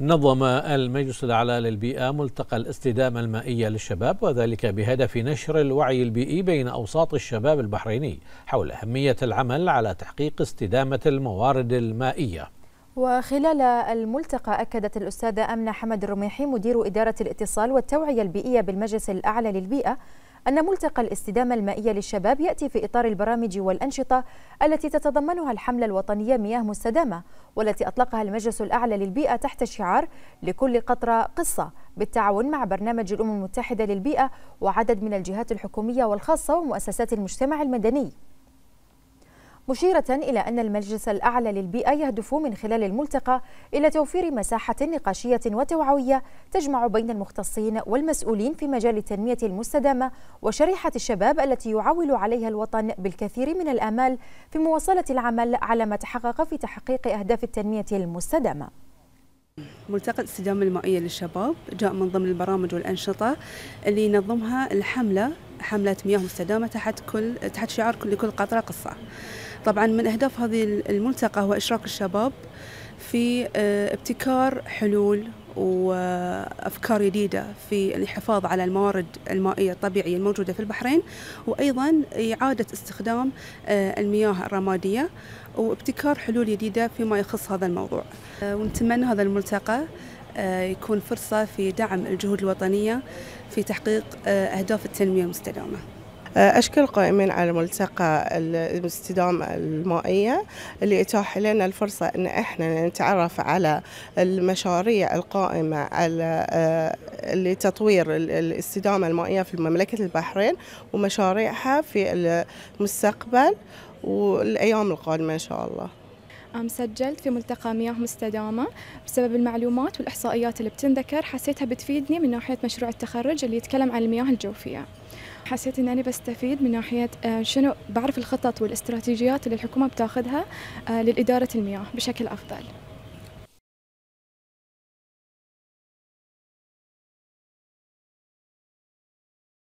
نظم المجلس الأعلى للبيئة ملتقى الاستدامة المائية للشباب وذلك بهدف نشر الوعي البيئي بين أوساط الشباب البحريني حول أهمية العمل على تحقيق استدامة الموارد المائية وخلال الملتقى أكدت الأستاذة أمنة حمد الرميحي مدير إدارة الاتصال والتوعية البيئية بالمجلس الأعلى للبيئة أن ملتقى الاستدامة المائية للشباب يأتي في إطار البرامج والأنشطة التي تتضمنها الحملة الوطنية مياه مستدامة والتي أطلقها المجلس الأعلى للبيئة تحت شعار لكل قطرة قصة بالتعاون مع برنامج الأمم المتحدة للبيئة وعدد من الجهات الحكومية والخاصة ومؤسسات المجتمع المدني مشيرة إلى أن المجلس الأعلى للبيئة يهدف من خلال الملتقى إلى توفير مساحة نقاشية وتوعوية تجمع بين المختصين والمسؤولين في مجال التنمية المستدامة وشريحة الشباب التي يعول عليها الوطن بالكثير من الآمال في مواصلة العمل على ما تحقق في تحقيق أهداف التنمية المستدامة ملتقى الاستدامة المائية للشباب جاء من ضمن البرامج والأنشطة اللي ينظمها الحملة حملة مياه مستدامة تحت كل تحت شعار كل قطرة قصة. طبعا من أهداف هذه الملتقى هو إشراك الشباب في آه، ابتكار حلول وافكار جديده في الحفاظ على الموارد المائيه الطبيعيه الموجوده في البحرين وايضا اعاده استخدام آه، المياه الرماديه وابتكار حلول جديده فيما يخص هذا الموضوع آه، ونتمنى هذا الملتقى يكون فرصه في دعم الجهود الوطنيه في تحقيق اهداف التنميه المستدامه آه، أشكر القائمين على ملتقى الاستدامة المائية اللي إتاح لنا الفرصة أن إحنا نتعرف على المشاريع القائمة على آه، لتطوير الاستدامة المائية في مملكة البحرين ومشاريعها في المستقبل والأيام القادمة إن شاء الله سجلت في ملتقى مياه مستدامة بسبب المعلومات والإحصائيات اللي بتنذكر حسيتها بتفيدني من ناحية مشروع التخرج اللي يتكلم عن المياه الجوفية حسيت انا بستفيد من ناحيه آه، شنو بعرف الخطط والاستراتيجيات اللي الحكومه بتاخذها آه، لاداره المياه بشكل افضل